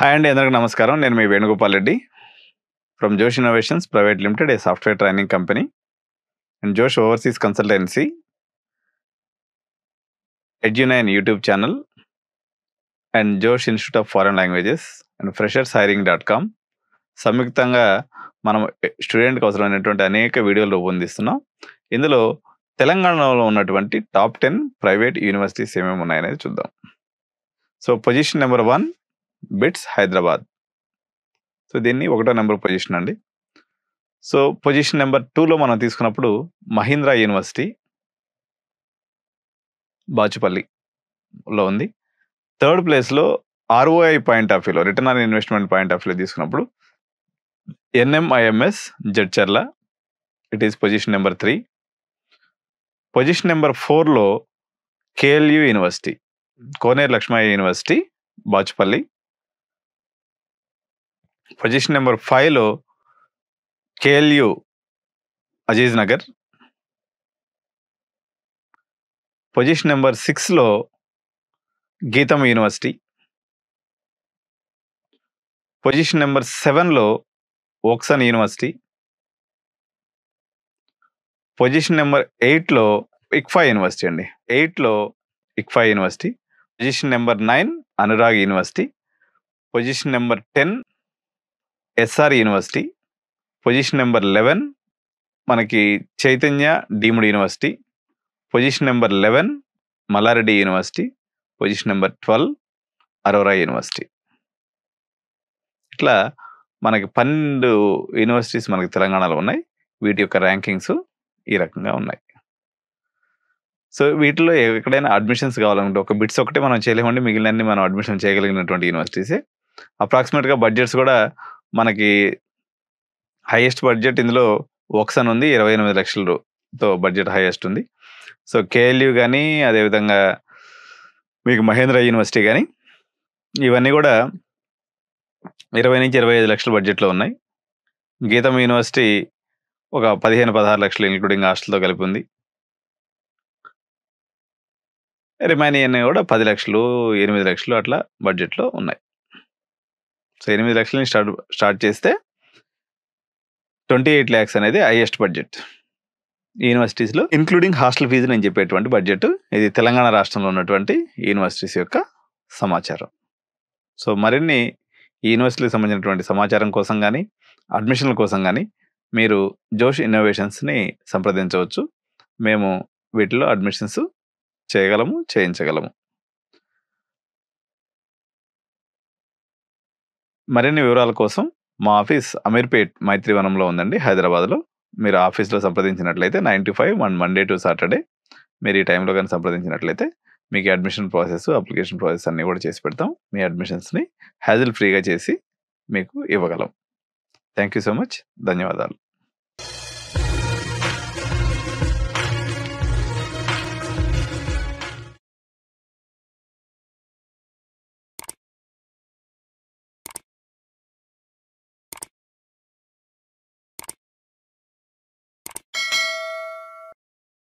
hi అండి అందరికీ నమస్కారం నేను మీ Venugopal Reddy from Josh Innovations Private Limited a software training company and Josh overseas consultancy Edunine YouTube channel and Josh Institute of Foreign Languages and Freshers Hiring dot com సంయుక్తంగా మనం స్టూడెంట్కి అవసరమైనటువంటి అనేక వీడియోలు రూపొందిస్తున్నాం ఇందులో తెలంగాణలో ఉన్నటువంటి టాప్ టెన్ ప్రైవేట్ యూనివర్సిటీస్ ఏమేమి ఉన్నాయనేది చూద్దాం so position number one BITS Hyderabad so దీన్ని ఒకటో నెంబర్ పొజిషన్ అండి సో పొజిషన్ నెంబర్ టూలో మనం తీసుకున్నప్పుడు మహీంద్రా యూనివర్సిటీ బాచుపల్లిలో ఉంది థర్డ్ ప్లేస్లో ఆర్ఓఐ పాయింట్ ఆఫ్ వ్యూలో return on investment point of వ్యూలో తీసుకున్నప్పుడు NMIMS Jadcherla it is position number three position number ఫోర్లో KLU University Koneru Lakshmaiah University Bachupalli position number ఫైవ్లో KLU Aziz Nagar position number సిక్స్లో గీతం యూనివర్సిటీ పొజిషన్ నెంబర్ సెవెన్లో ఓక్సన్ యూనివర్సిటీ పొజిషన్ నెంబర్ ఎయిట్లో ICFAI University అండి ఎయిట్లో ICFAI University position number nine Anurag University position number ten SR University position number eleven మనకి Chaitanya deemed university position number eleven Mallareddy University position number twelve Aurora University ఇట్లా మనకి పన్నెండు universities మనకి తెలంగాణలో ఉన్నాయి వీటి యొక్క ర్యాంకింగ్స్ ఈ రకంగా ఉన్నాయి సో వీటిలో ఎక్కడైనా అడ్మిషన్స్ కావాలంటే ఒక బిట్స్ ఒకటే మనం చేయలేమండి మిగిలినన్ని మనం అడ్మిషన్ చేయగలిగినటువంటి యూనివర్సిటీసే అప్రాక్సిమేట్గా బడ్జెట్స్ కూడా మనకి హైయెస్ట్ బడ్జెట్ ఇందులో ఒక్సన్ ఉంది ఇరవై ఎనిమిది లక్షలతో బడ్జెట్ హైయెస్ట్ ఉంది సో కేఎల్యూ కానీ అదేవిధంగా మీకు మహేంద్ర యూనివర్సిటీ కానీ ఇవన్నీ కూడా ఇరవై నుంచి ఇరవై ఐదు లక్షల బడ్జెట్లో ఉన్నాయి గీతం యూనివర్సిటీ ఒక పదిహేను పదహారు లక్షలు ఇంక్లూడింగ్ హాస్టల్తో కలిపి ఉంది రిమైనింగ్ కూడా పది లక్షలు ఎనిమిది లక్షలు అట్లా బడ్జెట్లో ఉన్నాయి సో ఎనిమిది లక్షల నుంచి స్టార్ట్ స్టార్ట్ చేస్తే ట్వంటీ ఎయిట్ ల్యాక్స్ అనేది హైయెస్ట్ బడ్జెట్ యూనివర్సిటీస్లో ఇంక్లూడింగ్ హాస్టల్ ఫీజు నేను చెప్పేటువంటి బడ్జెట్ ఇది తెలంగాణ రాష్ట్రంలో ఉన్నటువంటి యూనివర్సిటీస్ యొక్క సమాచారం సో మరిన్ని యూనివర్సిటీకి సంబంధించినటువంటి సమాచారం కోసం కానీ అడ్మిషన్ల కోసం కానీ మీరు జోష్ ఇన్నోవేషన్స్ని సంప్రదించవచ్చు మేము వీటిలో అడ్మిషన్స్ చేయగలము చేయించగలము మరిన్ని వివరాల కోసం మా ఆఫీస్ అమీర్పేట్ మైత్రివనంలో ఉందండి హైదరాబాద్లో మీరు ఆఫీస్లో సంప్రదించినట్లయితే nine to five one Monday to Saturday మీరు ఈ టైంలో కానీ సంప్రదించినట్లయితే మీకు అడ్మిషన్ ప్రాసెస్ అప్లికేషన్ ప్రాసెస్ అన్నీ కూడా చేసి పెడతాం మీ అడ్మిషన్స్ని హ్యాజిల్ ఫ్రీగా చేసి మీకు ఇవ్వగలం థ్యాంక్ యూ సో మచ్ ధన్యవాదాలు